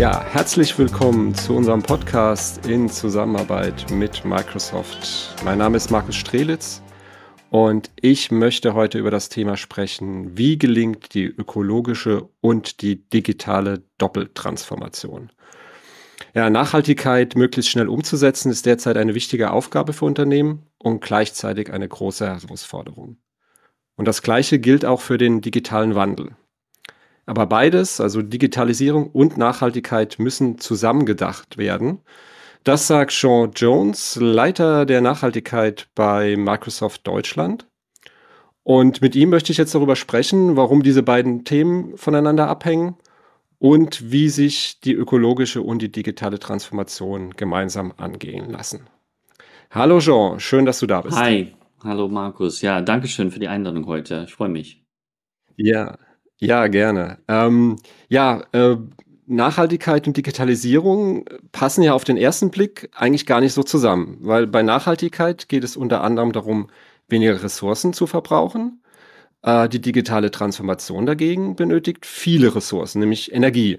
Ja, herzlich willkommen zu unserem Podcast in Zusammenarbeit mit Microsoft. Mein Name ist Markus Strelitz und ich möchte heute über das Thema sprechen, wie gelingt die ökologische und die digitale Doppeltransformation. Ja, Nachhaltigkeit möglichst schnell umzusetzen ist derzeit eine wichtige Aufgabe für Unternehmen und gleichzeitig eine große Herausforderung. Und das Gleiche gilt auch für den digitalen Wandel. Aber beides, also Digitalisierung und Nachhaltigkeit, müssen zusammengedacht werden. Das sagt Sean Jones, Leiter der Nachhaltigkeit bei Microsoft Deutschland. Und mit ihm möchte ich jetzt darüber sprechen, warum diese beiden Themen voneinander abhängen und wie sich die ökologische und die digitale Transformation gemeinsam angehen lassen. Hallo Jean, schön, dass du da bist. Hi, hallo Markus. Ja, danke schön für die Einladung heute. Ich freue mich. Ja, ja, gerne. Ähm, ja, äh, Nachhaltigkeit und Digitalisierung passen ja auf den ersten Blick eigentlich gar nicht so zusammen, weil bei Nachhaltigkeit geht es unter anderem darum, weniger Ressourcen zu verbrauchen. Äh, die digitale Transformation dagegen benötigt viele Ressourcen, nämlich Energie.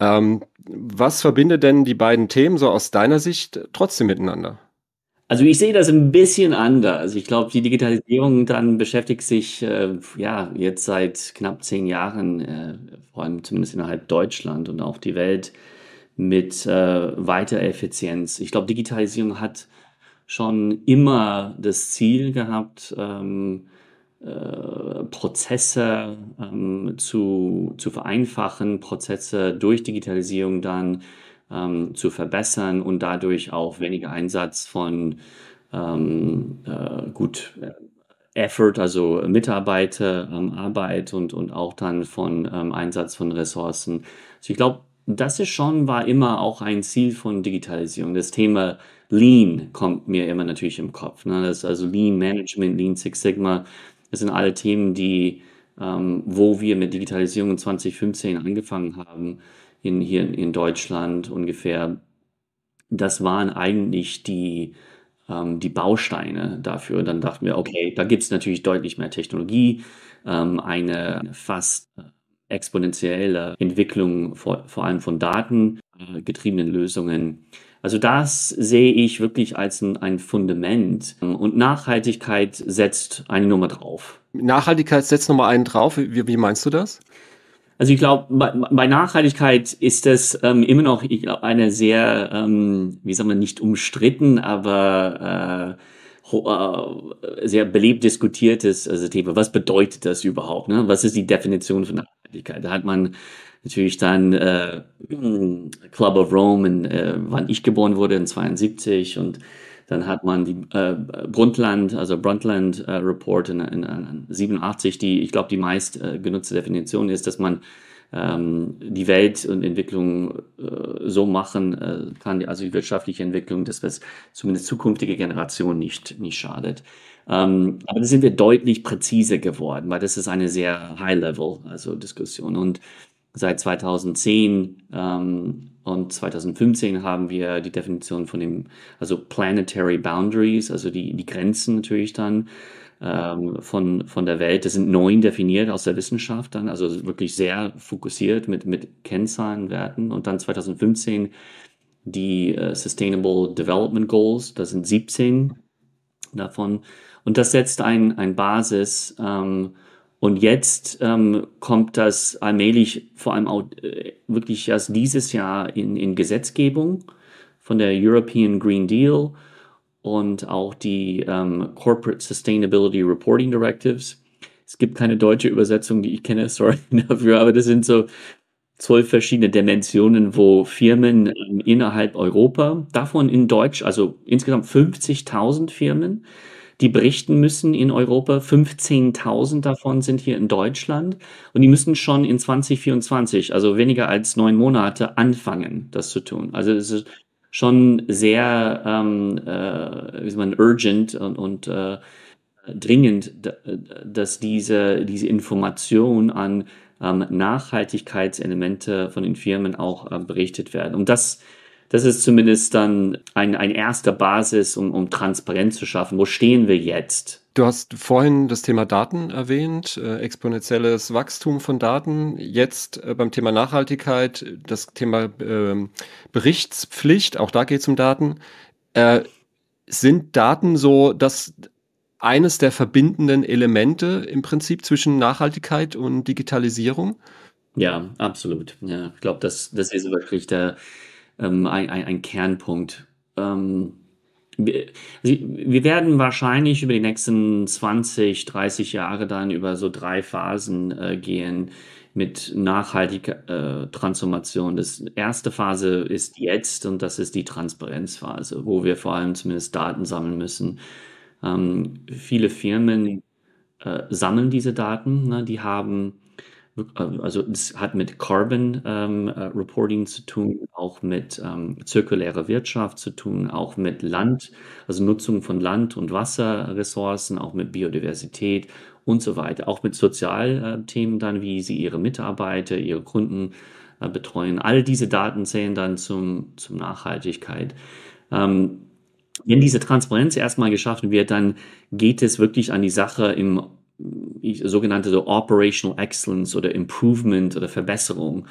Ähm, was verbindet denn die beiden Themen so aus deiner Sicht trotzdem miteinander? Also ich sehe das ein bisschen anders. Ich glaube, die Digitalisierung dann beschäftigt sich äh, ja jetzt seit knapp zehn Jahren, äh, vor allem zumindest innerhalb Deutschland und auch die Welt, mit äh, weiter Effizienz. Ich glaube, Digitalisierung hat schon immer das Ziel gehabt, ähm, äh, Prozesse ähm, zu, zu vereinfachen, Prozesse durch Digitalisierung dann ähm, zu verbessern und dadurch auch weniger Einsatz von ähm, äh, gut äh, Effort, also Mitarbeiter, ähm, Arbeit und, und auch dann von ähm, Einsatz von Ressourcen. Also ich glaube, das ist schon, war immer auch ein Ziel von Digitalisierung. Das Thema Lean kommt mir immer natürlich im Kopf. Ne? Das, also Lean Management, Lean Six Sigma, das sind alle Themen, die, ähm, wo wir mit Digitalisierung 2015 angefangen haben, in, hier in Deutschland ungefähr, das waren eigentlich die, ähm, die Bausteine dafür. Dann dachten wir, okay, da gibt es natürlich deutlich mehr Technologie, ähm, eine fast äh, exponentielle Entwicklung vor, vor allem von datengetriebenen äh, Lösungen. Also das sehe ich wirklich als ein, ein, Fundament. Und Nachhaltigkeit setzt eine Nummer drauf. Nachhaltigkeit setzt Nummer einen drauf. Wie, wie meinst du das? Also ich glaube, bei, bei, Nachhaltigkeit ist das ähm, immer noch, ich glaube, eine sehr, ähm, wie sagen wir, nicht umstritten, aber äh, äh, sehr belebt diskutiertes also Thema. Was bedeutet das überhaupt? Ne? Was ist die Definition von Nachhaltigkeit? Da hat man natürlich dann äh, Club of Rome, in, äh, wann ich geboren wurde, in 72 und dann hat man die äh, Brundtland, also Brundtland äh, Report in, in, in, 87, die, ich glaube, die meist äh, genutzte Definition ist, dass man ähm, die Welt und Entwicklung äh, so machen äh, kann, also die wirtschaftliche Entwicklung, dass es zumindest zukünftige Generationen nicht, nicht schadet. Ähm, aber da sind wir deutlich präziser geworden, weil das ist eine sehr High-Level, also Diskussion. Und seit 2010 ähm, und 2015 haben wir die Definition von dem, also Planetary Boundaries, also die, die Grenzen natürlich dann ähm, von, von der Welt. Das sind neun definiert aus der Wissenschaft dann, also wirklich sehr fokussiert mit, mit Kennzahlen, Werten. Und dann 2015 die äh, Sustainable Development Goals, das sind 17 davon. Und das setzt ein, ein Basis ähm, und jetzt ähm, kommt das allmählich, vor allem auch, äh, wirklich erst dieses Jahr in, in Gesetzgebung von der European Green Deal und auch die ähm, Corporate Sustainability Reporting Directives. Es gibt keine deutsche Übersetzung, die ich kenne, sorry dafür, aber das sind so zwölf verschiedene Dimensionen, wo Firmen ähm, innerhalb Europa, davon in Deutsch, also insgesamt 50.000 Firmen, die berichten müssen in Europa. 15.000 davon sind hier in Deutschland und die müssen schon in 2024, also weniger als neun Monate, anfangen, das zu tun. Also es ist schon sehr, ähm, äh, wie sagt man, urgent und, und äh, dringend, dass diese, diese Information an ähm, Nachhaltigkeitselemente von den Firmen auch äh, berichtet werden. Und das das ist zumindest dann ein, ein erster Basis, um, um Transparenz zu schaffen. Wo stehen wir jetzt? Du hast vorhin das Thema Daten erwähnt, äh, exponentielles Wachstum von Daten. Jetzt äh, beim Thema Nachhaltigkeit, das Thema äh, Berichtspflicht, auch da geht es um Daten. Äh, sind Daten so das eines der verbindenden Elemente im Prinzip zwischen Nachhaltigkeit und Digitalisierung? Ja, absolut. Ja, ich glaube, das, das ist wirklich der, ähm, ein, ein, ein, Kernpunkt. Ähm, wir, werden wahrscheinlich über die nächsten 20, 30 Jahre dann über so drei Phasen äh, gehen mit nachhaltiger äh, Transformation. Das erste Phase ist jetzt und das ist die Transparenzphase, wo wir vor allem zumindest Daten sammeln müssen. Ähm, viele Firmen äh, sammeln diese Daten, ne? die haben also es hat mit Carbon ähm, äh, Reporting zu tun, auch mit ähm, zirkulärer Wirtschaft zu tun, auch mit Land, also Nutzung von Land- und Wasserressourcen, auch mit Biodiversität und so weiter, auch mit Sozialthemen äh, dann, wie sie ihre Mitarbeiter, ihre Kunden äh, betreuen. All diese Daten zählen dann zum, zum Nachhaltigkeit. Ähm, wenn diese Transparenz erstmal geschaffen wird, dann geht es wirklich an die Sache im sogenannte so Operational Excellence oder Improvement oder Verbesserung,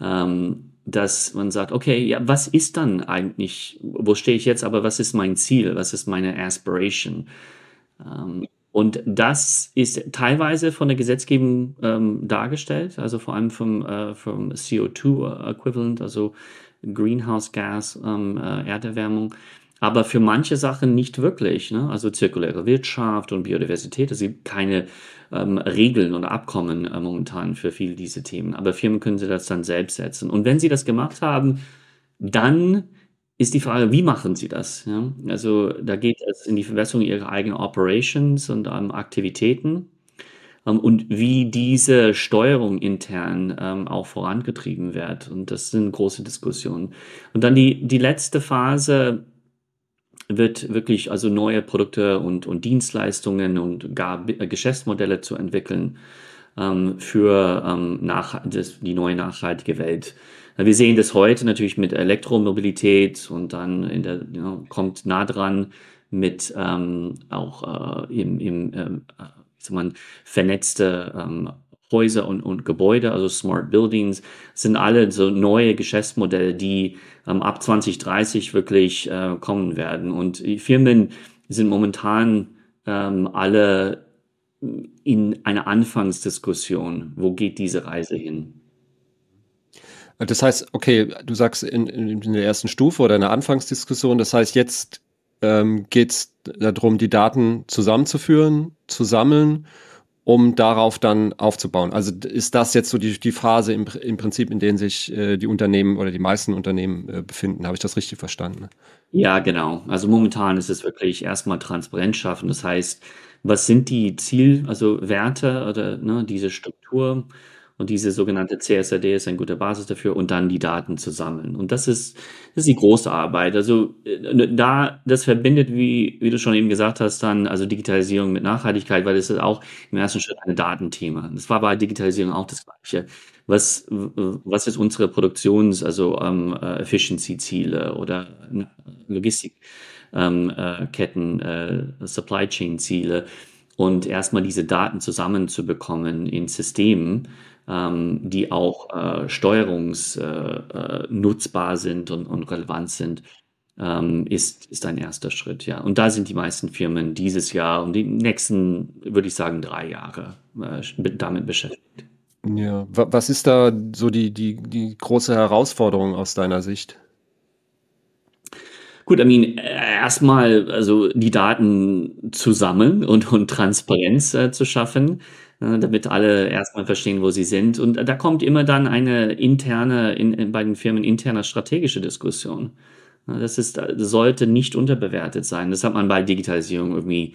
ähm, dass man sagt, okay, ja, was ist dann eigentlich, wo stehe ich jetzt, aber was ist mein Ziel, was ist meine Aspiration? Ähm, und das ist teilweise von der Gesetzgebung ähm, dargestellt, also vor allem vom, äh, vom CO2-Äquivalent, also Greenhouse Gas, ähm, äh, Erderwärmung aber für manche Sachen nicht wirklich. Ne? Also zirkuläre Wirtschaft und Biodiversität, es gibt keine ähm, Regeln und Abkommen äh, momentan für viele diese Themen. Aber Firmen können sie das dann selbst setzen. Und wenn sie das gemacht haben, dann ist die Frage, wie machen sie das? Ja? Also da geht es in die Verbesserung ihrer eigenen Operations und ähm, Aktivitäten ähm, und wie diese Steuerung intern ähm, auch vorangetrieben wird. Und das sind große Diskussionen. Und dann die, die letzte Phase wird wirklich also neue Produkte und, und Dienstleistungen und gar äh, Geschäftsmodelle zu entwickeln ähm, für ähm, nach, das, die neue nachhaltige Welt. Wir sehen das heute natürlich mit Elektromobilität und dann in der, ja, kommt nah dran mit ähm, auch äh, im, im äh, äh man, vernetzte ähm, Häuser und, und Gebäude, also Smart Buildings, sind alle so neue Geschäftsmodelle, die ähm, ab 2030 wirklich äh, kommen werden. Und die Firmen sind momentan ähm, alle in einer Anfangsdiskussion. Wo geht diese Reise hin? Das heißt, okay, du sagst in, in der ersten Stufe oder in der Anfangsdiskussion, das heißt, jetzt ähm, geht es darum, die Daten zusammenzuführen, zu sammeln um darauf dann aufzubauen. Also ist das jetzt so die, die Phase im, im Prinzip, in denen sich äh, die Unternehmen oder die meisten Unternehmen äh, befinden. Habe ich das richtig verstanden? Ja, genau. Also momentan ist es wirklich erstmal Transparenz schaffen. Das heißt, was sind die Ziel, also Werte oder ne, diese Struktur? Und diese sogenannte CSRD ist eine gute Basis dafür und dann die Daten zu sammeln. Und das ist, das ist die große Arbeit. Also äh, da, das verbindet, wie, wie du schon eben gesagt hast, dann also Digitalisierung mit Nachhaltigkeit, weil es ist auch im ersten Schritt ein Datenthema. Das war bei Digitalisierung auch das Gleiche. Was, was ist unsere Produktions-, also ähm, äh, Efficiency-Ziele oder ne, Logistikketten, ähm, äh, äh, Supply Chain-Ziele und erstmal diese Daten zusammenzubekommen in Systemen, ähm, die auch äh, steuerungsnutzbar äh, äh sind und, und, relevant sind, ähm, ist, ist ein erster Schritt, ja. Und da sind die meisten Firmen dieses Jahr und die nächsten, würde ich sagen, drei Jahre äh, damit beschäftigt. Ja, was ist da so die, die, die große Herausforderung aus deiner Sicht? Gut, I mean, äh, erstmal also die Daten zu sammeln und, und Transparenz äh, zu schaffen, äh, damit alle erstmal verstehen, wo sie sind. Und äh, da kommt immer dann eine interne, in, in bei den Firmen interne strategische Diskussion. Das ist, äh, sollte nicht unterbewertet sein. Das hat man bei Digitalisierung irgendwie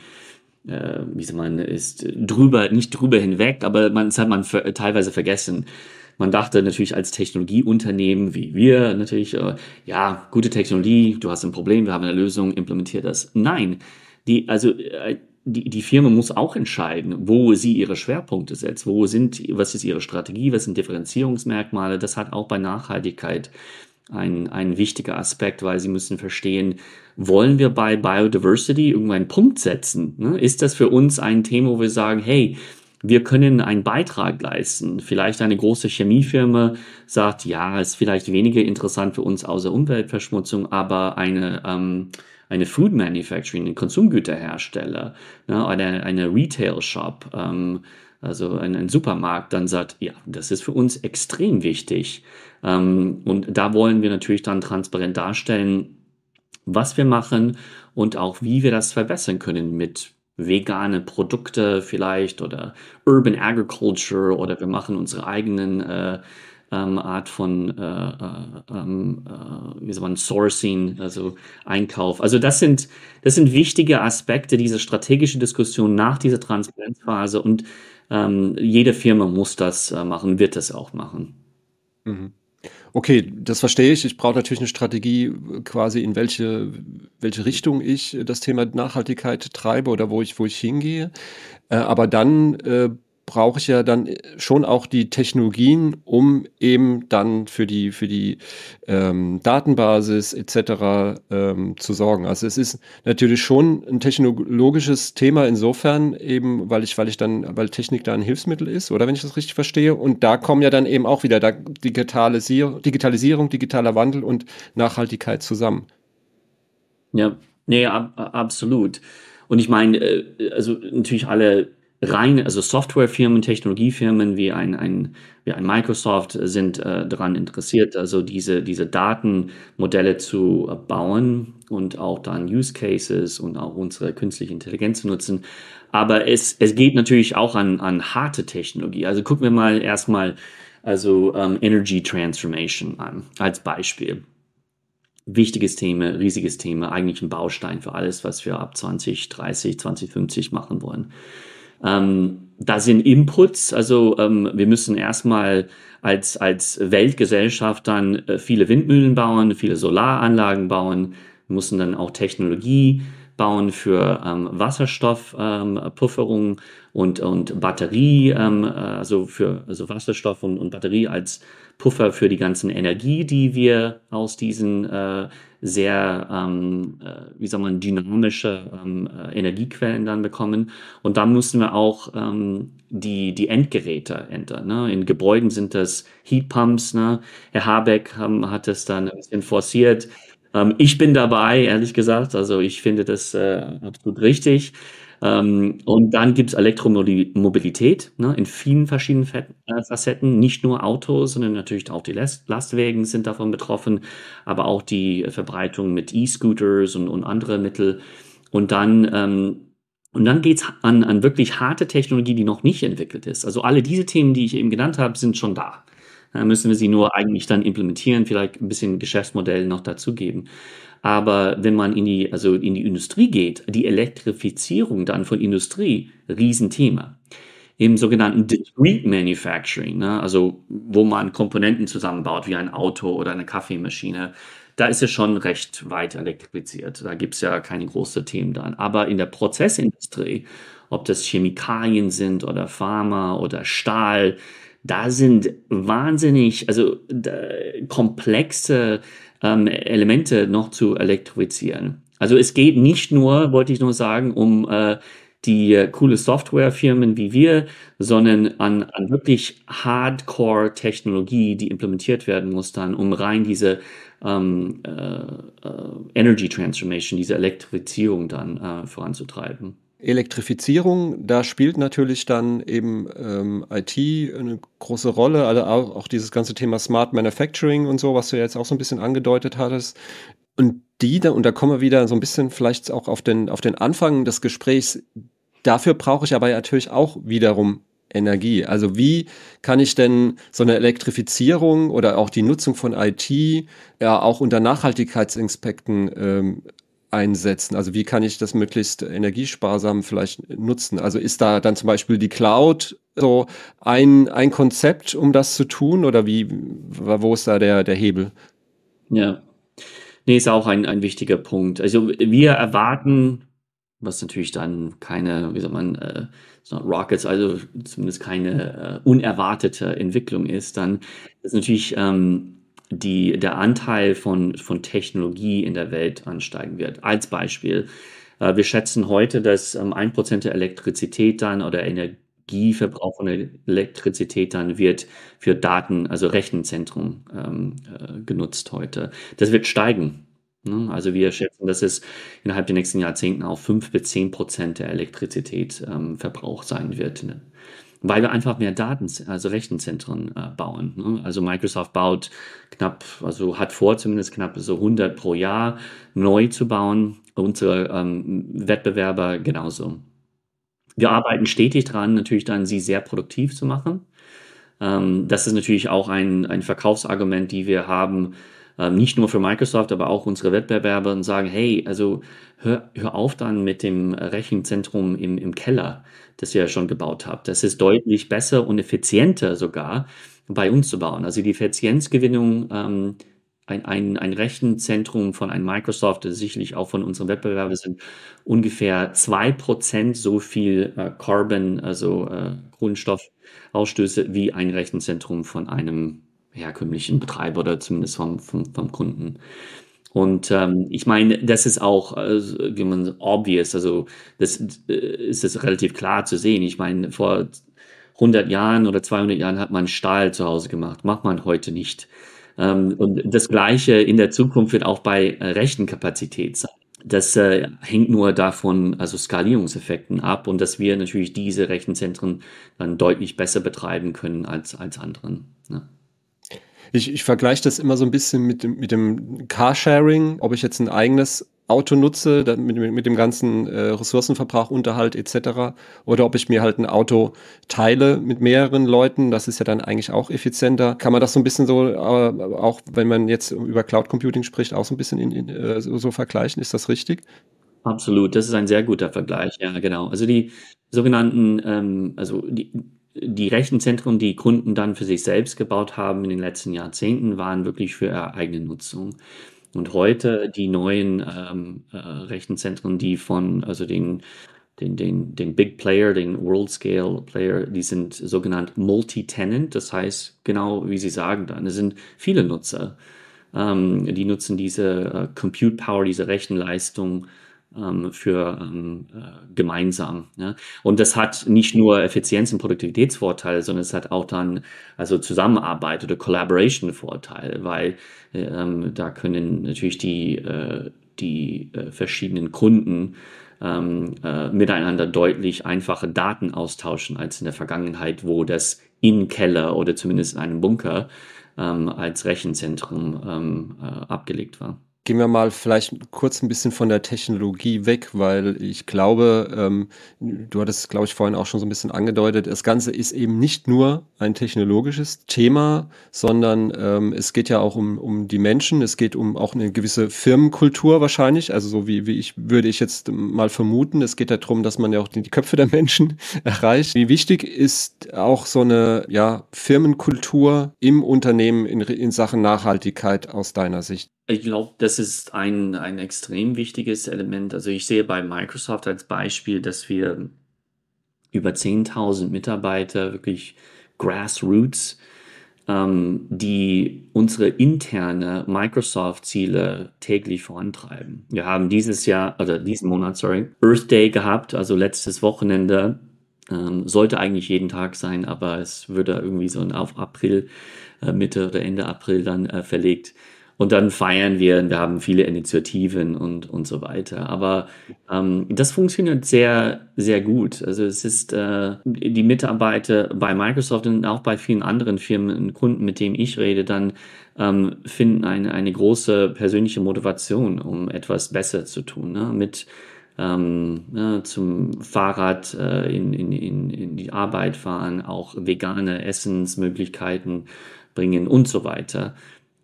wie soll man, ist drüber, nicht drüber hinweg, aber man, das hat man teilweise vergessen. Man dachte natürlich als Technologieunternehmen wie wir natürlich, äh, ja, gute Technologie, du hast ein Problem, wir haben eine Lösung, implementier das. Nein, die, also äh, die, die Firma muss auch entscheiden, wo sie ihre Schwerpunkte setzt, wo sind, was ist ihre Strategie, was sind Differenzierungsmerkmale. Das hat auch bei Nachhaltigkeit einen, einen wichtigen Aspekt, weil sie müssen verstehen, wollen wir bei Biodiversity irgendwann einen Punkt setzen? Ne? Ist das für uns ein Thema, wo wir sagen, hey, wir können einen Beitrag leisten. Vielleicht eine große Chemiefirma sagt, ja, ist vielleicht weniger interessant für uns außer Umweltverschmutzung, aber eine, ähm, eine Food Manufacturing, ein Konsumgüterhersteller ne, oder eine, Retail Shop, ähm, also ein, ein, Supermarkt, dann sagt, ja, das ist für uns extrem wichtig. Ähm, und da wollen wir natürlich dann transparent darstellen, was wir machen und auch wie wir das verbessern können mit vegane Produkte vielleicht oder Urban Agriculture oder wir machen unsere eigenen äh, ähm, Art von äh, äh, ähm, äh, wie soll man, Sourcing, also Einkauf. Also das sind, das sind wichtige Aspekte dieser strategischen Diskussion nach dieser Transparenzphase und ähm, jede Firma muss das äh, machen, wird das auch machen. Mhm. Okay, das verstehe ich. Ich brauche natürlich eine Strategie, äh, quasi in welche, welche Richtung ich äh, das Thema Nachhaltigkeit treibe oder wo ich, wo ich hingehe. Äh, aber dann äh, brauche ich ja dann äh, schon auch die Technologien, um eben dann für die, für die ähm, Datenbasis etc. Ähm, zu sorgen. Also es ist natürlich schon ein technologisches Thema insofern, eben weil ich, weil ich dann, weil Technik da ein Hilfsmittel ist, oder wenn ich das richtig verstehe. Und da kommen ja dann eben auch wieder da Digitalisier Digitalisierung, digitaler Wandel und Nachhaltigkeit zusammen. Ja, nee, ab, absolut. Und ich meine, äh, also natürlich alle rein, also Softwarefirmen, Technologiefirmen wie ein, ein, wie ein Microsoft sind äh, daran interessiert, also diese, diese Datenmodelle zu bauen und auch dann Use Cases und auch unsere künstliche Intelligenz zu nutzen. Aber es, es geht natürlich auch an, an harte Technologie. Also gucken wir mal erstmal also ähm, Energy Transformation an als Beispiel wichtiges Thema, riesiges Thema, eigentlich ein Baustein für alles, was wir ab 2030, 2050 machen wollen. Ähm, da sind Inputs, also ähm, wir müssen erstmal als, als Weltgesellschaft dann äh, viele Windmühlen bauen, viele Solaranlagen bauen, wir müssen dann auch Technologie bauen für ähm, Wasserstoffpufferung ähm, und, und Batterie, ähm, äh, also für also Wasserstoff und, und Batterie als Puffer für die ganzen Energie, die wir aus diesen äh, sehr, ähm, äh, wie soll man, dynamische ähm, äh, Energiequellen dann bekommen. Und dann müssen wir auch ähm, die, die Endgeräte ändern. Ne? In Gebäuden sind das Heatpumps. Ne? Herr Habeck haben, ähm, hat es dann ein bisschen forciert ähm, ich bin dabei, ehrlich gesagt. Also ich finde das äh, absolut richtig. Ähm, und dann gibt es Elektromobilität ne, in vielen verschiedenen äh, Facetten. Nicht nur Autos, sondern natürlich auch die Last Lastwagen sind davon betroffen, aber auch die Verbreitung mit E-Scooters und, und, andere Mittel. Und dann ähm, und dann geht's an, an wirklich harte Technologie, die noch nicht entwickelt ist. Also alle diese Themen, die ich eben genannt habe, sind schon da. Da äh, müssen wir sie nur eigentlich dann implementieren, vielleicht ein bisschen Geschäftsmodell noch dazugeben. Aber wenn man in die, also in die Industrie geht, die Elektrifizierung dann von Industrie, Riesenthema. Im sogenannten Discrete Manufacturing, ne, also wo man Komponenten zusammenbaut, wie ein Auto oder eine Kaffeemaschine, da ist es schon recht weit elektrifiziert. Da gibt es ja keine großen Themen dann. Aber in der Prozessindustrie, ob das Chemikalien sind oder Pharma oder Stahl, da sind wahnsinnig, also da, komplexe ähm, Elemente noch zu elektrifizieren. Also es geht nicht nur, wollte ich nur sagen, um äh, die äh, coole Softwarefirmen wie wir, sondern an, an wirklich Hardcore-Technologie, die implementiert werden muss dann, um rein diese ähm, äh, äh Energy Transformation, diese Elektrifizierung dann äh, voranzutreiben. Elektrifizierung, da spielt natürlich dann eben ähm, IT eine große Rolle, also auch, auch dieses ganze Thema Smart Manufacturing und so, was du ja jetzt auch so ein bisschen angedeutet hattest. Und die dann, und da kommen wir wieder so ein bisschen vielleicht auch auf den, auf den Anfang des Gesprächs, dafür brauche ich aber natürlich auch wiederum Energie. Also wie kann ich denn so eine Elektrifizierung oder auch die Nutzung von IT ja auch unter Nachhaltigkeitsinspekten ähm, einsetzen? Also wie kann ich das möglichst energiesparsam vielleicht nutzen? Also ist da dann zum Beispiel die Cloud so ein, ein Konzept, um das zu tun? Oder wie, wo ist da der, der Hebel? Ja. Nee, ist auch ein, ein wichtiger Punkt. Also wir erwarten, was natürlich dann keine, wie soll man, äh, Rockets, also zumindest keine äh, unerwartete Entwicklung ist, dann ist natürlich ähm, die, der Anteil von, von Technologie in der Welt ansteigen wird. Als Beispiel, äh, wir schätzen heute, dass ähm, Prozent der Elektrizität dann oder Energieverbrauch von Elektrizität dann wird für Daten, also Rechenzentrum ähm, äh, genutzt heute. Das wird steigen. Ne? Also wir schätzen, dass es innerhalb der nächsten Jahrzehnten auch 5 bis 10 Prozent der Elektrizität ähm, Verbrauch sein wird ne? weil wir einfach mehr Daten, also Rechenzentren äh, bauen. Ne? Also Microsoft baut knapp, also hat vor zumindest knapp so 100 pro Jahr neu zu bauen. Unsere ähm, Wettbewerber genauso. Wir arbeiten stetig dran, natürlich dann sie sehr produktiv zu machen. Ähm, das ist natürlich auch ein, ein Verkaufsargument, die wir haben ähm, nicht nur für Microsoft, aber auch unsere Wettbewerber und sagen, hey, also hör, hör auf dann mit dem Rechenzentrum im, im Keller, das ihr ja schon gebaut habt. Das ist deutlich besser und effizienter sogar bei uns zu bauen. Also die Effizienzgewinnung, ähm, ein, ein, ein Rechenzentrum von einem Microsoft, das sicherlich auch von unserem Wettbewerbern sind, ungefähr zwei Prozent so viel äh, Carbon, also äh, Kohlenstoffausstöße, wie ein Rechenzentrum von einem herkömmlichen Betreiber oder zumindest vom, vom, vom Kunden. Und ähm, ich meine, das ist auch also, äh, obvious, also das äh, ist es relativ klar zu sehen. Ich meine, vor 100 Jahren oder 200 Jahren hat man Stahl zu Hause gemacht, macht man heute nicht. Ähm, und das Gleiche in der Zukunft wird auch bei äh, Rechenkapazität sein. Das äh, hängt nur davon, also Skalierungseffekten ab und dass wir natürlich diese Rechenzentren dann deutlich besser betreiben können als, als anderen. Ne? Ich, ich vergleiche das immer so ein bisschen mit, mit dem Carsharing, ob ich jetzt ein eigenes Auto nutze, mit, mit dem ganzen äh, Ressourcenverbrauch, Unterhalt etc. Oder ob ich mir halt ein Auto teile mit mehreren Leuten, das ist ja dann eigentlich auch effizienter. Kann man das so ein bisschen so, äh, auch wenn man jetzt über Cloud Computing spricht, auch so ein bisschen in, in, äh, so, so vergleichen? Ist das richtig? Absolut, das ist ein sehr guter Vergleich, ja, genau. Also die sogenannten, ähm, also die, die Rechenzentren, die Kunden dann für sich selbst gebaut haben in den letzten Jahrzehnten, waren wirklich für ihre eigene Nutzung. Und heute die neuen ähm, äh, Rechenzentren, die von, also den, den, den, den Big Player, den World Scale Player, die sind sogenannt Multi-Tenant. Das heißt, genau wie Sie sagen, dann, sind viele Nutzer. Ähm, die nutzen diese äh, Compute Power, diese Rechenleistung ähm, für ähm, äh, gemeinsam. Ne? Und das hat nicht nur Effizienz- und Produktivitätsvorteile, sondern es hat auch dann also Zusammenarbeit oder Collaboration-Vorteile, weil ähm, da können natürlich die, äh, die äh, verschiedenen Kunden ähm, äh, miteinander deutlich einfache Daten austauschen als in der Vergangenheit, wo das in Keller oder zumindest in einem Bunker ähm, als Rechenzentrum ähm, äh, abgelegt war gehen wir mal vielleicht kurz ein bisschen von der Technologie weg, weil ich glaube, ähm, du hattest, glaube ich, vorhin auch schon so ein bisschen angedeutet, das Ganze ist eben nicht nur ein technologisches Thema, sondern ähm, es geht ja auch um, um die Menschen, es geht um auch eine gewisse Firmenkultur wahrscheinlich, also so wie, wie ich, würde ich jetzt mal vermuten, es geht ja darum, dass man ja auch die, die Köpfe der Menschen erreicht. Wie wichtig ist auch so eine ja, Firmenkultur im Unternehmen in, in Sachen Nachhaltigkeit aus deiner Sicht? Ich glaube, das ist ein, ein extrem wichtiges Element. Also ich sehe bei Microsoft als Beispiel, dass wir über 10.000 Mitarbeiter, wirklich Grassroots, ähm, die unsere interne Microsoft-Ziele täglich vorantreiben. Wir haben dieses Jahr, also diesen Monat, sorry, Earth Day gehabt, also letztes Wochenende. Ähm, sollte eigentlich jeden Tag sein, aber es würde irgendwie so auf April, äh, Mitte oder Ende April dann äh, verlegt und dann feiern wir, wir haben viele Initiativen und, und so weiter. Aber ähm, das funktioniert sehr, sehr gut. Also es ist äh, die Mitarbeiter bei Microsoft und auch bei vielen anderen Firmen und Kunden, mit denen ich rede, dann ähm, finden eine, eine große persönliche Motivation, um etwas besser zu tun. Ne? Mit ähm, ja, zum Fahrrad äh, in, in, in, in die Arbeit fahren, auch vegane Essensmöglichkeiten bringen und so weiter.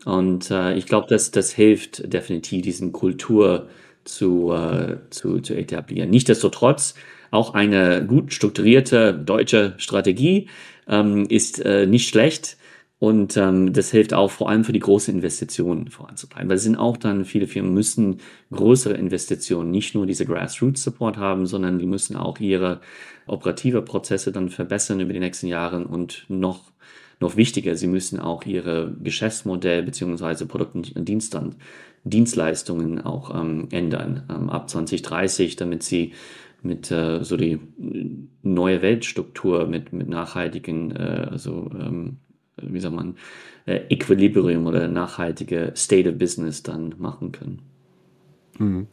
Und äh, ich glaube, das, das hilft definitiv, diesen Kultur zu, äh, zu, zu etablieren. Nichtsdestotrotz, auch eine gut strukturierte deutsche Strategie ähm, ist äh, nicht schlecht. Und ähm, das hilft auch vor allem für die großen Investitionen voranzutreiben. Weil es sind auch dann viele Firmen müssen größere Investitionen, nicht nur diese Grassroots-Support haben, sondern die müssen auch ihre operative Prozesse dann verbessern über die nächsten Jahre und noch noch wichtiger, sie müssen auch ihre Geschäftsmodell bzw. Produkt- und Dienstland, Dienstleistungen auch ähm, ändern ähm, ab 2030, damit sie mit äh, so die neue Weltstruktur mit, mit nachhaltigen, äh, also ähm, wie sagt man, äh, Equilibrium oder nachhaltige State of Business dann machen können. Mhm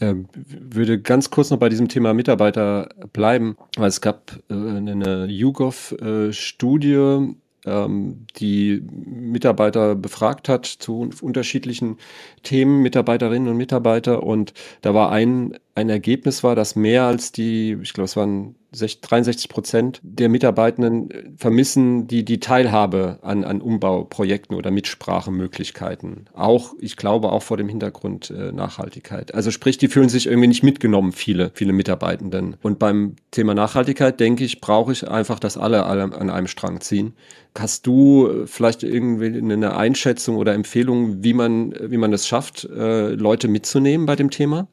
ähm, würde ganz kurz noch bei diesem Thema Mitarbeiter bleiben, weil es gab äh, eine YouGov-Studie, äh, ähm, die Mitarbeiter befragt hat zu unterschiedlichen Themen, Mitarbeiterinnen und Mitarbeiter. Und da war ein ein Ergebnis war, dass mehr als die, ich glaube, es waren 63 Prozent der Mitarbeitenden äh, vermissen die, die Teilhabe an, an Umbauprojekten oder Mitsprachemöglichkeiten. Auch, ich glaube, auch vor dem Hintergrund äh, Nachhaltigkeit. Also sprich, die fühlen sich irgendwie nicht mitgenommen, viele, viele Mitarbeitenden. Und beim Thema Nachhaltigkeit, denke ich, brauche ich einfach, dass alle, alle an einem Strang ziehen. Hast du äh, vielleicht irgendwie eine Einschätzung oder Empfehlung, wie man, wie man es schafft, äh, Leute mitzunehmen bei dem Thema?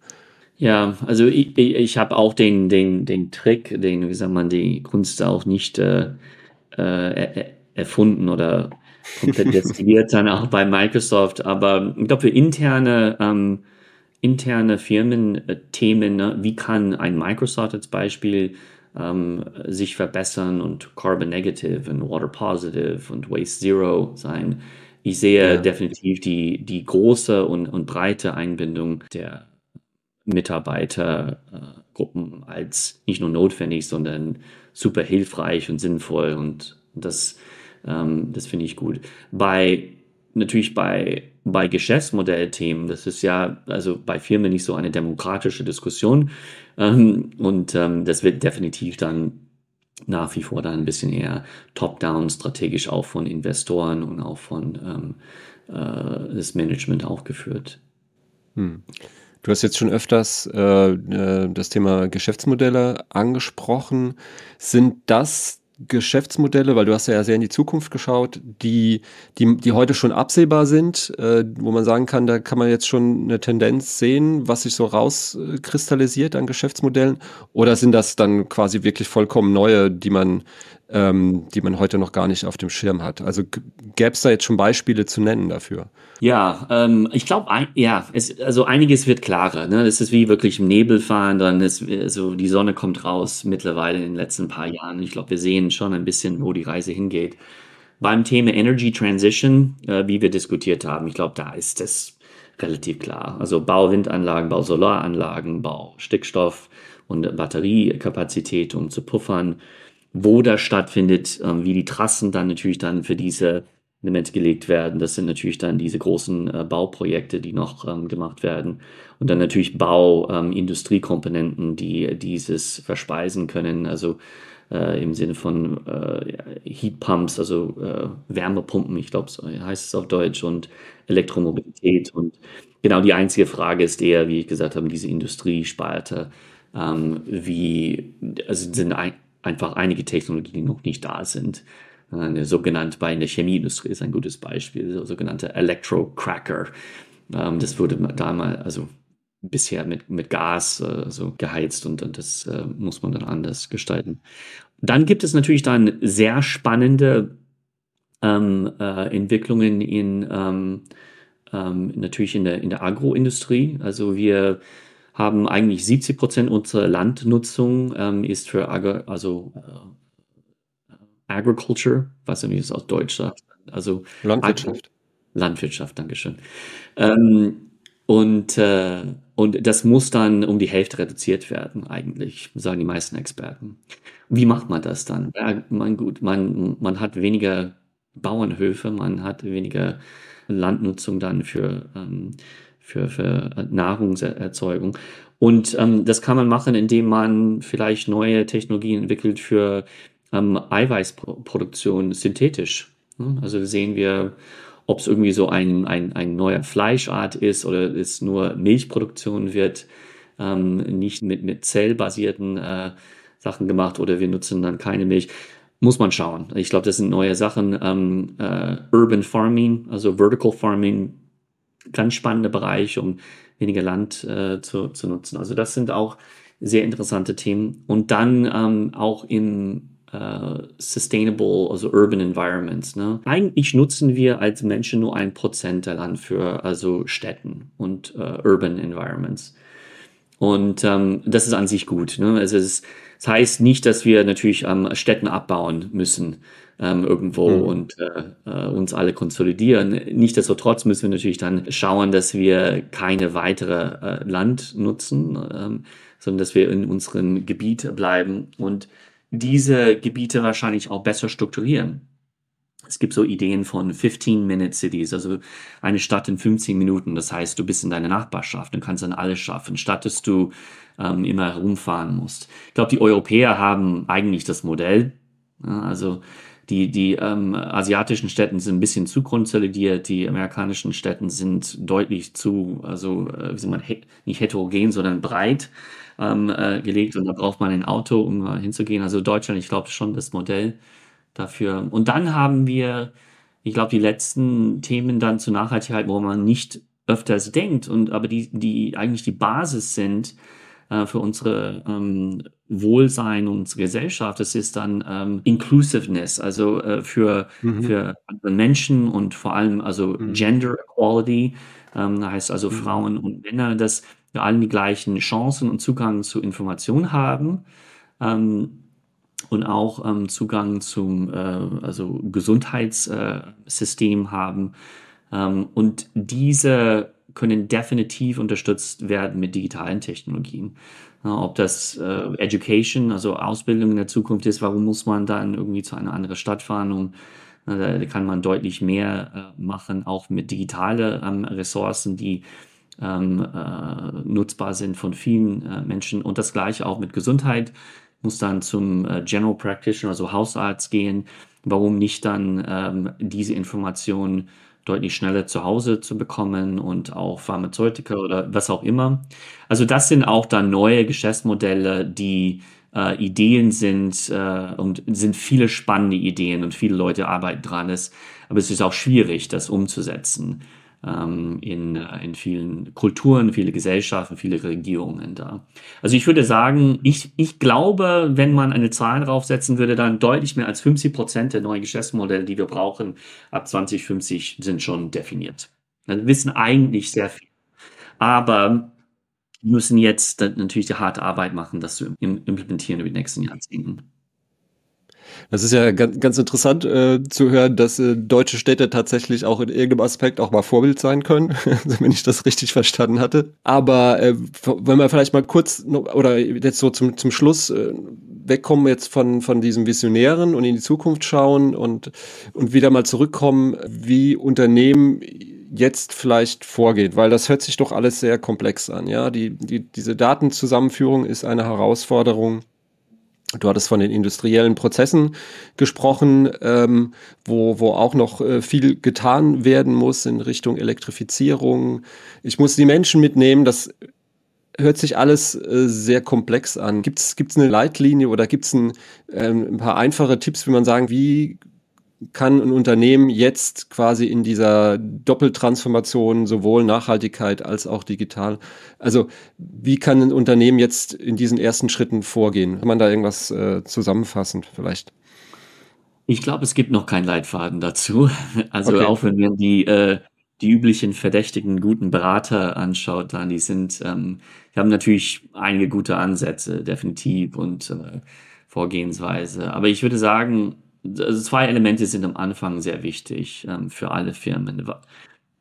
Ja, also ich, ich habe auch den, den, den Trick, den, wie sagt man, die Kunst auch nicht äh, äh, erfunden oder komplett destilliert, dann auch bei Microsoft. Aber ich glaube, für interne, ähm, interne Firmenthemen, äh, ne, wie kann ein Microsoft als Beispiel ähm, sich verbessern und Carbon Negative und Water Positive und Waste Zero sein? Ich sehe ja. definitiv die, die große und, und breite Einbindung der Mitarbeitergruppen äh, als nicht nur notwendig, sondern super hilfreich und sinnvoll und das, ähm, das finde ich gut. Bei natürlich bei, bei Geschäftsmodellthemen, das ist ja also bei Firmen nicht so eine demokratische Diskussion ähm, und ähm, das wird definitiv dann nach wie vor dann ein bisschen eher top-down strategisch auch von Investoren und auch von ähm, äh, das Management auch geführt. Hm. Du hast jetzt schon öfters äh, äh, das Thema Geschäftsmodelle angesprochen. Sind das Geschäftsmodelle, weil du hast ja sehr in die Zukunft geschaut, die, die, die heute schon absehbar sind, äh, wo man sagen kann, da kann man jetzt schon eine Tendenz sehen, was sich so rauskristallisiert an Geschäftsmodellen? Oder sind das dann quasi wirklich vollkommen neue, die man ähm, die man heute noch gar nicht auf dem Schirm hat. Also gäbe es da jetzt schon Beispiele zu nennen dafür? Ja, ähm, ich glaube, ein, ja, es, also einiges wird klarer. Ne? Es ist wie wirklich im Nebel fahren, dann ist also die Sonne kommt raus mittlerweile in den letzten paar Jahren. Ich glaube, wir sehen schon ein bisschen, wo die Reise hingeht. Beim Thema Energy Transition, äh, wie wir diskutiert haben, ich glaube, da ist das relativ klar. Also Bau Windanlagen, Bau Solaranlagen, Bau Stickstoff und Batteriekapazität, um zu puffern wo das stattfindet, äh, wie die Trassen dann natürlich dann für diese Elemente gelegt werden. Das sind natürlich dann diese großen äh, Bauprojekte, die noch ähm, gemacht werden. Und dann natürlich Bauindustriekomponenten, ähm, die dieses verspeisen können. Also äh, im Sinne von äh, Heatpumps, also äh, Wärmepumpen, ich glaube, so heißt es auf Deutsch, und Elektromobilität. Und genau die einzige Frage ist eher, wie ich gesagt habe, diese Industriespalte. Ähm, wie, also sind ein, einfach einige Technologien, die noch nicht da sind. Eine sogenannte bei der Chemieindustrie ist ein gutes Beispiel, so sogenannte Electrocracker. Ähm, das wurde damals, also bisher mit, mit Gas äh, so geheizt und, und das äh, muss man dann anders gestalten. Dann gibt es natürlich dann sehr spannende ähm, äh, Entwicklungen in ähm, ähm, natürlich in der, in der Agroindustrie. Also wir haben eigentlich 70 Prozent unserer Landnutzung ähm, ist für Agri also äh, Agriculture, was nicht, wie es aus Deutsch sagt. Also Landwirtschaft. Agri Landwirtschaft, Dankeschön. Ähm, und, äh, und das muss dann um die Hälfte reduziert werden, eigentlich, sagen die meisten Experten. Wie macht man das dann? Ja, man, gut, man, man hat weniger Bauernhöfe, man hat weniger Landnutzung dann für ähm, für, für Nahrungserzeugung. Und ähm, das kann man machen, indem man vielleicht neue Technologien entwickelt für ähm, Eiweißproduktion synthetisch. Hm, also sehen wir, ob es irgendwie so ein, ein, ein neuer Fleischart ist oder es nur Milchproduktion wird, ähm, nicht mit, mit zellbasierten äh, Sachen gemacht oder wir nutzen dann keine Milch. Muss man schauen. Ich glaube, das sind neue Sachen. Ähm, äh, Urban Farming, also Vertical Farming, ganz spannende Bereiche, um weniger Land äh, zu, zu nutzen. Also das sind auch sehr interessante Themen. Und dann ähm, auch im äh, Sustainable, also Urban Environments. Ne? Eigentlich nutzen wir als Menschen nur ein Prozent der Land für also Städten und äh, Urban Environments. Und ähm, das ist an sich gut. Ne? Also es ist, das heißt nicht, dass wir natürlich ähm, Städten abbauen müssen ähm, irgendwo mhm. und äh, äh, uns alle konsolidieren. Nichtsdestotrotz müssen wir natürlich dann schauen, dass wir keine weitere äh, Land nutzen, ähm, sondern dass wir in unserem Gebiet bleiben und diese Gebiete wahrscheinlich auch besser strukturieren. Es gibt so Ideen von 15-Minute-Cities, also eine Stadt in 15 Minuten. Das heißt, du bist in deiner Nachbarschaft und kannst dann alles schaffen, statt dass du ähm, immer herumfahren musst. Ich glaube, die Europäer haben eigentlich das Modell. Ja, also die, die ähm, asiatischen Städten sind ein bisschen zu konsolidiert, die amerikanischen Städten sind deutlich zu, also äh, wie sagt man, he nicht heterogen, sondern breit ähm, äh, gelegt und da braucht man ein Auto, um äh, hinzugehen. Also Deutschland, ich glaube schon das Modell dafür. Und dann haben wir, ich glaube, die letzten Themen dann zur Nachhaltigkeit, wo man nicht öfters denkt und aber die, die eigentlich die Basis sind, äh, für unsere ähm, Wohlsein und unsere Gesellschaft. Es ist dann ähm, Inclusiveness, also äh, für, mhm. für andere Menschen und vor allem also mhm. Gender Equality, ähm, heißt also mhm. Frauen und Männer, dass wir allen die gleichen Chancen und Zugang zu Informationen haben. Ähm, und auch ähm, Zugang zum äh, also Gesundheitssystem äh, haben. Ähm, und diese können definitiv unterstützt werden mit digitalen Technologien. ob das äh, Education, also Ausbildung in der Zukunft ist, warum muss man dann irgendwie zu einer anderen Stadt fahren, um äh, da kann man deutlich mehr äh, machen, auch mit digitalen ähm, Ressourcen, die ähm, äh, nutzbar sind von vielen äh, Menschen. Und das gleiche auch mit Gesundheit. Muss dann zum äh, General Practitioner, also Hausarzt gehen. Warum nicht dann ähm, diese Informationen deutlich schneller zu Hause zu bekommen und auch Pharmazeutika oder was auch immer. Also das sind auch dann neue Geschäftsmodelle, die äh, Ideen sind äh, und sind viele spannende Ideen und viele Leute arbeiten dran. Ist, aber es ist auch schwierig, das umzusetzen ähm, in, äh, in vielen Kulturen, viele Gesellschaften, viele Regierungen da. Also ich würde sagen, ich, ich glaube, wenn man eine Zahl draufsetzen würde, dann deutlich mehr als 50 Prozent der neuen Geschäftsmodelle, die wir brauchen, ab 2050 sind schon definiert. Wir wissen eigentlich sehr viel. Aber müssen jetzt natürlich die harte Arbeit machen, das zu implementieren über die nächsten Jahrzehnte. Das ist ja ganz, ganz interessant äh, zu hören, dass äh, deutsche Städte tatsächlich auch in irgendeinem Aspekt auch mal Vorbild sein können, wenn ich das richtig verstanden hatte. Aber äh, wenn wir vielleicht mal kurz noch, oder jetzt so zum, zum Schluss äh, wegkommen jetzt von, von diesem Visionären und in die Zukunft schauen und, und wieder mal zurückkommen, wie Unternehmen jetzt vielleicht vorgeht, weil das hört sich doch alles sehr komplex an. Ja, die, die, diese Datenzusammenführung ist eine Herausforderung Du hattest von den industriellen Prozessen gesprochen, ähm, wo, wo auch noch äh, viel getan werden muss in Richtung Elektrifizierung. Ich muss die Menschen mitnehmen. Das hört sich alles äh, sehr komplex an. Gibt es eine Leitlinie oder gibt es ein, ähm, ein paar einfache Tipps, wie man sagen, wie kann ein Unternehmen jetzt quasi in dieser Doppeltransformation sowohl Nachhaltigkeit als auch digital, also wie kann ein Unternehmen jetzt in diesen ersten Schritten vorgehen? Kann man da irgendwas äh, zusammenfassend vielleicht? Ich glaube, es gibt noch keinen Leitfaden dazu. Also okay. auch wenn man die, äh, die üblichen verdächtigen guten Berater anschaut, dann die sind, ähm, die haben natürlich einige gute Ansätze, definitiv und äh, Vorgehensweise. Aber ich würde sagen, also zwei Elemente sind am Anfang sehr wichtig ähm, für alle Firmen,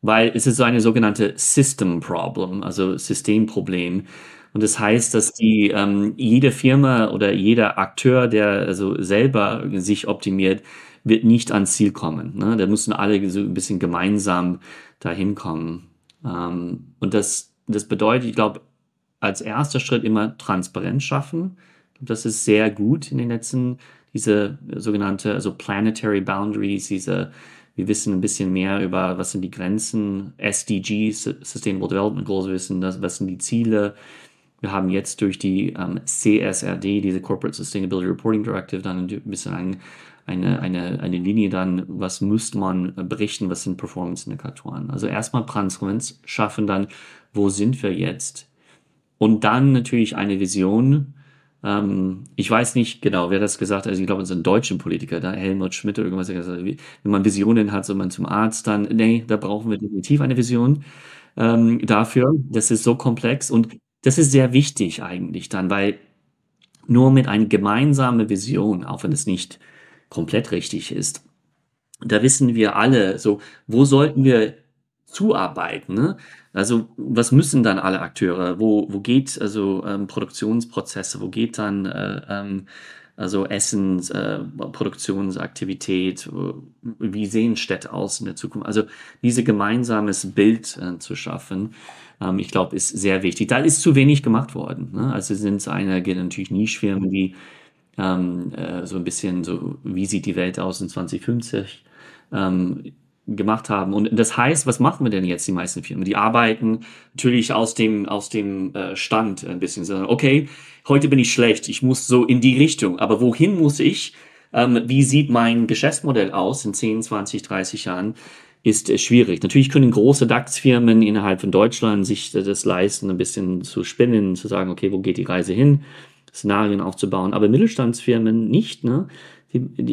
weil es ist so eine sogenannte System Problem, also Systemproblem. Und das heißt, dass die ähm, jede Firma oder jeder Akteur, der also selber sich optimiert, wird nicht ans Ziel kommen. Ne? Da müssen alle so ein bisschen gemeinsam dahin kommen. Ähm, und das, das bedeutet, ich glaube, als erster Schritt immer Transparenz schaffen. Das ist sehr gut in den letzten diese sogenannte, also Planetary Boundaries, diese, wir wissen ein bisschen mehr über, was sind die Grenzen, SDGs, Sustainable Development Goals, wir wissen, was sind die Ziele. Wir haben jetzt durch die ähm, CSRD, diese Corporate Sustainability Reporting Directive, dann ein bisschen ein, eine, eine, eine Linie dann, was müsste man berichten, was sind Performance-Indikatoren. Also erstmal Transparenz schaffen, dann, wo sind wir jetzt? Und dann natürlich eine Vision, ähm, ich weiß nicht genau, wer das gesagt hat. Also ich glaube, es ist ein deutscher Politiker da, Helmut Schmidt oder irgendwas, gesagt wenn man Visionen hat, soll man zum Arzt dann, nee, da brauchen wir definitiv eine Vision ähm, dafür. Das ist so komplex und das ist sehr wichtig eigentlich dann, weil nur mit einer gemeinsamen Vision, auch wenn es nicht komplett richtig ist, da wissen wir alle, so, wo sollten wir zuarbeiten. Ne? Also was müssen dann alle Akteure? Wo, wo geht also ähm, Produktionsprozesse? Wo geht dann äh, ähm, also Essens, äh, Produktionsaktivität? Wie sehen Städte aus in der Zukunft? Also dieses gemeinsames Bild äh, zu schaffen, ähm, ich glaube, ist sehr wichtig. Da ist zu wenig gemacht worden. Ne? Also sind es einige natürlich Nischfirmen, die ähm, äh, so ein bisschen so, wie sieht die Welt aus in 2050? Ähm, gemacht haben. Und das heißt, was machen wir denn jetzt, die meisten Firmen? Die arbeiten natürlich aus dem, aus dem äh, Stand ein bisschen. okay, heute bin ich schlecht, ich muss so in die Richtung, aber wohin muss ich? Ähm, wie sieht mein Geschäftsmodell aus in 10, 20, 30 Jahren? Ist äh, schwierig. Natürlich können große DAX-Firmen innerhalb von Deutschland sich äh, das leisten, ein bisschen zu spinnen, zu sagen, okay, wo geht die Reise hin? Szenarien aufzubauen, aber Mittelstandsfirmen nicht, ne? Die, die,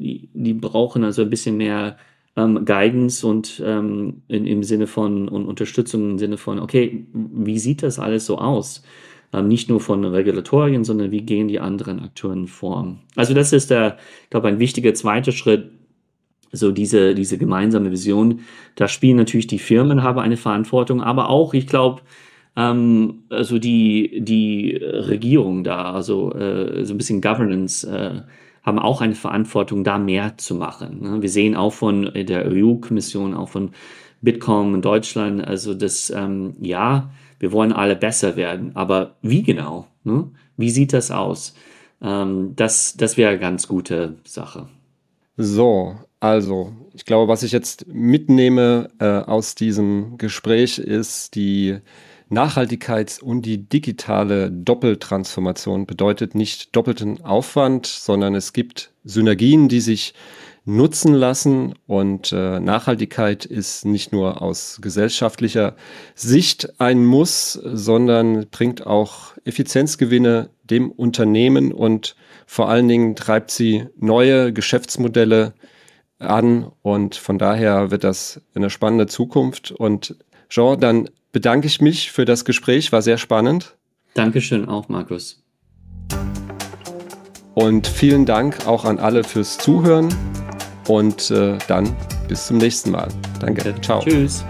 die, die brauchen also ein bisschen mehr ähm, Guidance und ähm, in, im Sinne von und Unterstützung im Sinne von, okay, wie sieht das alles so aus? Ähm, nicht nur von Regulatorien, sondern wie gehen die anderen Akteuren vor? Also das ist der, ich glaube, ein wichtiger zweiter Schritt, so diese, diese gemeinsame Vision. Da spielen natürlich die Firmen, haben eine Verantwortung, aber auch, ich glaube, ähm, also die, die Regierung da, also äh, so ein bisschen Governance äh, haben auch eine Verantwortung, da mehr zu machen. Ne? Wir sehen auch von äh, der EU-Kommission, auch von Bitkom in Deutschland, also das, ähm, ja, wir wollen alle besser werden, aber wie genau? Ne? Wie sieht das aus? Ähm, das das wäre eine ganz gute Sache. So, also, ich glaube, was ich jetzt mitnehme äh, aus diesem Gespräch ist die Nachhaltigkeits- und die digitale Doppeltransformation bedeutet nicht doppelten Aufwand, sondern es gibt Synergien, die sich nutzen lassen. Und äh, Nachhaltigkeit ist nicht nur aus gesellschaftlicher Sicht ein Muss, sondern bringt auch Effizienzgewinne dem Unternehmen und vor allen Dingen treibt sie neue Geschäftsmodelle an. Und von daher wird das eine spannende Zukunft. Und Jean, dann bedanke ich mich für das Gespräch, war sehr spannend. Dankeschön auch, Markus. Und vielen Dank auch an alle fürs Zuhören und äh, dann bis zum nächsten Mal. Danke. Ciao. Tschüss.